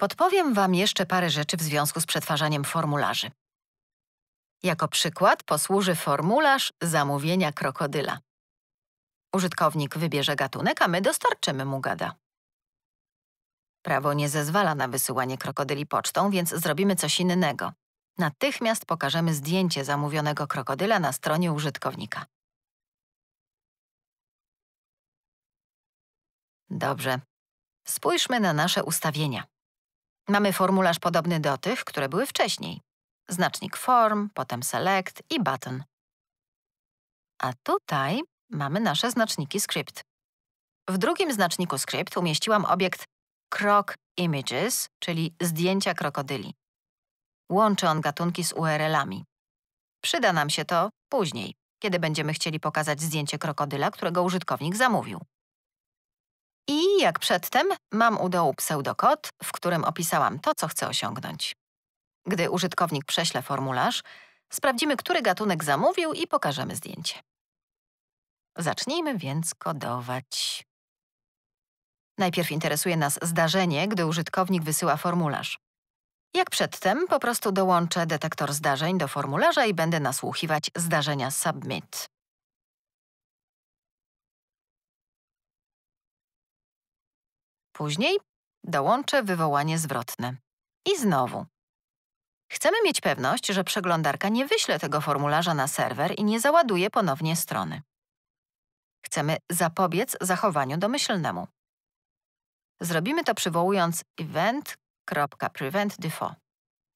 Podpowiem Wam jeszcze parę rzeczy w związku z przetwarzaniem formularzy. Jako przykład posłuży formularz zamówienia krokodyla. Użytkownik wybierze gatunek, a my dostarczymy mu gada. Prawo nie zezwala na wysyłanie krokodyli pocztą, więc zrobimy coś innego. Natychmiast pokażemy zdjęcie zamówionego krokodyla na stronie użytkownika. Dobrze. Spójrzmy na nasze ustawienia. Mamy formularz podobny do tych, które były wcześniej. Znacznik form, potem select i button. A tutaj mamy nasze znaczniki script. W drugim znaczniku script umieściłam obiekt croc Images, czyli zdjęcia krokodyli. Łączy on gatunki z URL-ami. Przyda nam się to później, kiedy będziemy chcieli pokazać zdjęcie krokodyla, którego użytkownik zamówił. I jak przedtem, mam u dołu pseudokod, w którym opisałam to, co chcę osiągnąć. Gdy użytkownik prześle formularz, sprawdzimy, który gatunek zamówił i pokażemy zdjęcie. Zacznijmy więc kodować. Najpierw interesuje nas zdarzenie, gdy użytkownik wysyła formularz. Jak przedtem, po prostu dołączę detektor zdarzeń do formularza i będę nasłuchiwać zdarzenia submit. Później dołączę wywołanie zwrotne. I znowu. Chcemy mieć pewność, że przeglądarka nie wyśle tego formularza na serwer i nie załaduje ponownie strony. Chcemy zapobiec zachowaniu domyślnemu. Zrobimy to przywołując event.preventDefault.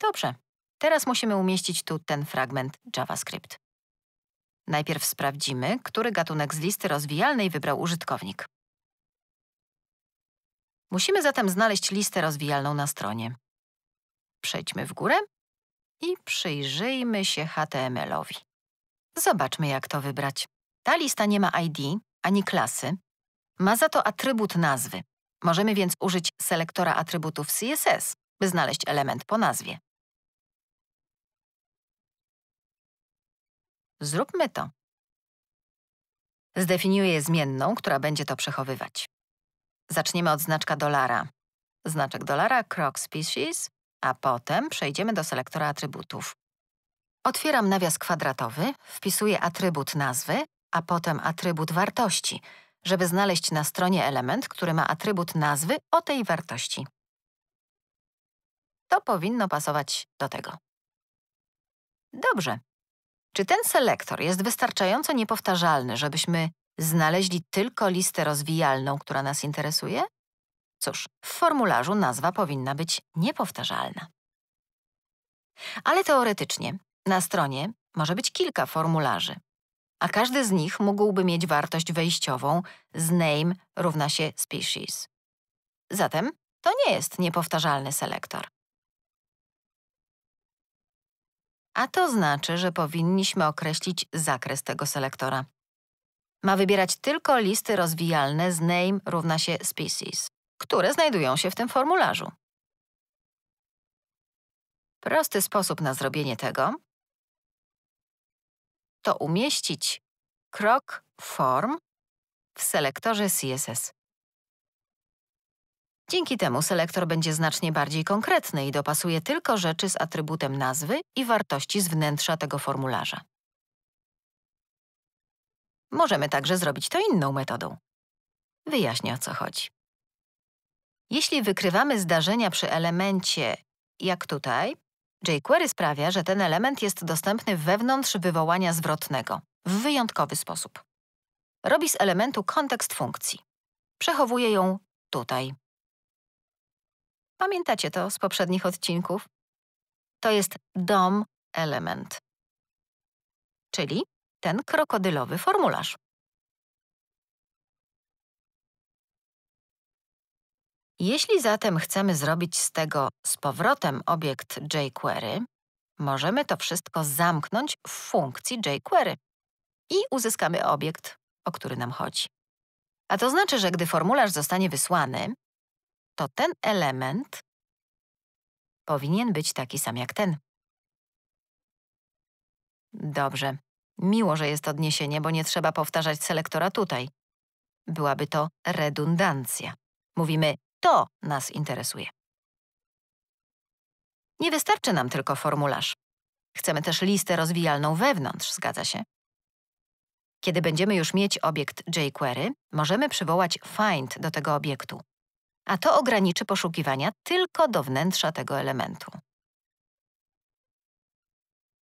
Dobrze, teraz musimy umieścić tu ten fragment JavaScript. Najpierw sprawdzimy, który gatunek z listy rozwijalnej wybrał użytkownik. Musimy zatem znaleźć listę rozwijalną na stronie. Przejdźmy w górę i przyjrzyjmy się HTML-owi. Zobaczmy, jak to wybrać. Ta lista nie ma ID ani klasy. Ma za to atrybut nazwy. Możemy więc użyć selektora atrybutów CSS, by znaleźć element po nazwie. Zróbmy to. Zdefiniuję zmienną, która będzie to przechowywać. Zaczniemy od znaczka dolara. Znaczek dolara Croc Species, a potem przejdziemy do selektora atrybutów. Otwieram nawias kwadratowy, wpisuję atrybut nazwy, a potem atrybut wartości, żeby znaleźć na stronie element, który ma atrybut nazwy o tej wartości. To powinno pasować do tego. Dobrze. Czy ten selektor jest wystarczająco niepowtarzalny, żebyśmy Znaleźli tylko listę rozwijalną, która nas interesuje? Cóż, w formularzu nazwa powinna być niepowtarzalna. Ale teoretycznie, na stronie może być kilka formularzy, a każdy z nich mógłby mieć wartość wejściową z name równa się species. Zatem to nie jest niepowtarzalny selektor. A to znaczy, że powinniśmy określić zakres tego selektora. Ma wybierać tylko listy rozwijalne z name równa się species, które znajdują się w tym formularzu. Prosty sposób na zrobienie tego to umieścić krok form w selektorze CSS. Dzięki temu selektor będzie znacznie bardziej konkretny i dopasuje tylko rzeczy z atrybutem nazwy i wartości z wnętrza tego formularza. Możemy także zrobić to inną metodą. Wyjaśnię o co chodzi. Jeśli wykrywamy zdarzenia przy elemencie, jak tutaj, jQuery sprawia, że ten element jest dostępny wewnątrz wywołania zwrotnego, w wyjątkowy sposób. Robi z elementu kontekst funkcji. Przechowuje ją tutaj. Pamiętacie to z poprzednich odcinków? To jest DOM element. Czyli ten krokodylowy formularz. Jeśli zatem chcemy zrobić z tego z powrotem obiekt jQuery, możemy to wszystko zamknąć w funkcji jQuery i uzyskamy obiekt, o który nam chodzi. A to znaczy, że gdy formularz zostanie wysłany, to ten element powinien być taki sam jak ten. Dobrze, Miło, że jest odniesienie, bo nie trzeba powtarzać selektora tutaj. Byłaby to redundancja. Mówimy, to nas interesuje. Nie wystarczy nam tylko formularz. Chcemy też listę rozwijalną wewnątrz, zgadza się? Kiedy będziemy już mieć obiekt jQuery, możemy przywołać find do tego obiektu, a to ograniczy poszukiwania tylko do wnętrza tego elementu.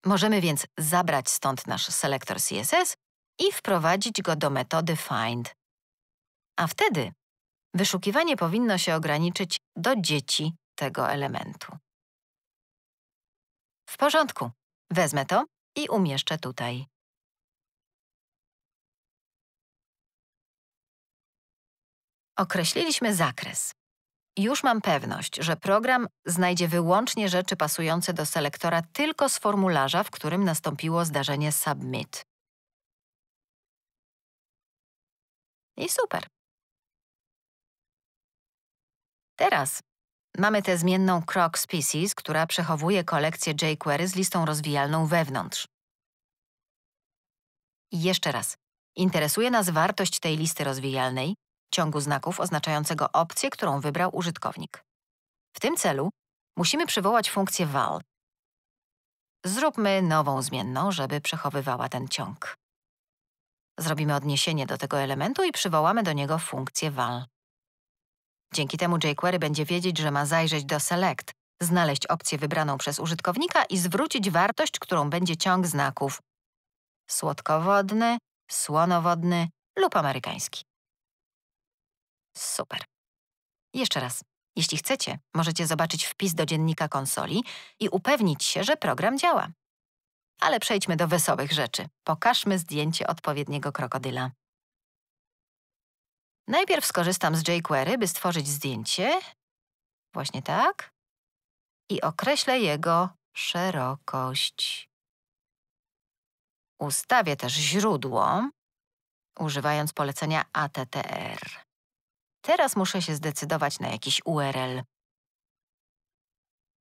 Możemy więc zabrać stąd nasz selektor CSS i wprowadzić go do metody find. A wtedy wyszukiwanie powinno się ograniczyć do dzieci tego elementu. W porządku. Wezmę to i umieszczę tutaj. Określiliśmy zakres. Już mam pewność, że program znajdzie wyłącznie rzeczy pasujące do selektora tylko z formularza, w którym nastąpiło zdarzenie submit. I super. Teraz mamy tę zmienną Croc Species, która przechowuje kolekcję jQuery z listą rozwijalną wewnątrz. I jeszcze raz. Interesuje nas wartość tej listy rozwijalnej, ciągu znaków oznaczającego opcję, którą wybrał użytkownik. W tym celu musimy przywołać funkcję val. Zróbmy nową zmienną, żeby przechowywała ten ciąg. Zrobimy odniesienie do tego elementu i przywołamy do niego funkcję val. Dzięki temu jQuery będzie wiedzieć, że ma zajrzeć do select, znaleźć opcję wybraną przez użytkownika i zwrócić wartość, którą będzie ciąg znaków słodkowodny, słonowodny lub amerykański. Super. Jeszcze raz. Jeśli chcecie, możecie zobaczyć wpis do dziennika konsoli i upewnić się, że program działa. Ale przejdźmy do wesołych rzeczy. Pokażmy zdjęcie odpowiedniego krokodyla. Najpierw skorzystam z jQuery, by stworzyć zdjęcie. Właśnie tak. I określę jego szerokość. Ustawię też źródło, używając polecenia ATTR. Teraz muszę się zdecydować na jakiś URL.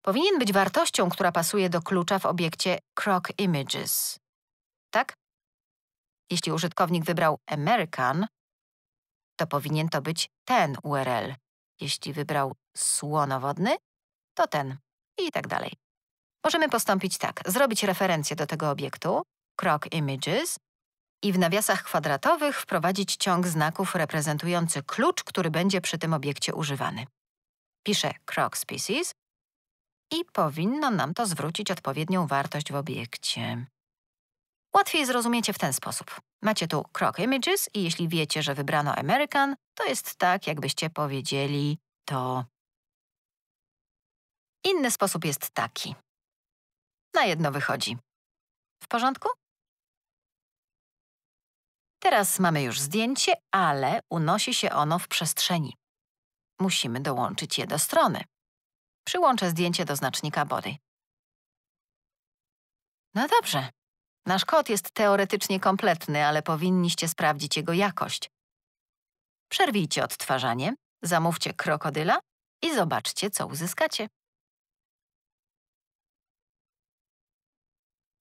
Powinien być wartością, która pasuje do klucza w obiekcie Croc Images. Tak? Jeśli użytkownik wybrał American, to powinien to być ten URL. Jeśli wybrał słonowodny, to ten i tak dalej. Możemy postąpić tak. Zrobić referencję do tego obiektu, Croc Images, i w nawiasach kwadratowych wprowadzić ciąg znaków reprezentujący klucz, który będzie przy tym obiekcie używany. Piszę Croc Species i powinno nam to zwrócić odpowiednią wartość w obiekcie. Łatwiej zrozumiecie w ten sposób. Macie tu Croc Images i jeśli wiecie, że wybrano American, to jest tak, jakbyście powiedzieli to. Inny sposób jest taki. Na jedno wychodzi. W porządku? Teraz mamy już zdjęcie, ale unosi się ono w przestrzeni. Musimy dołączyć je do strony. Przyłączę zdjęcie do znacznika body. No dobrze. Nasz kod jest teoretycznie kompletny, ale powinniście sprawdzić jego jakość. Przerwijcie odtwarzanie, zamówcie krokodyla i zobaczcie, co uzyskacie.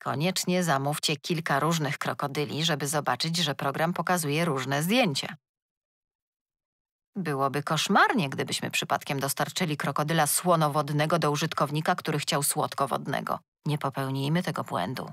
Koniecznie zamówcie kilka różnych krokodyli, żeby zobaczyć, że program pokazuje różne zdjęcia. Byłoby koszmarnie, gdybyśmy przypadkiem dostarczyli krokodyla słonowodnego do użytkownika, który chciał słodkowodnego. Nie popełnijmy tego błędu.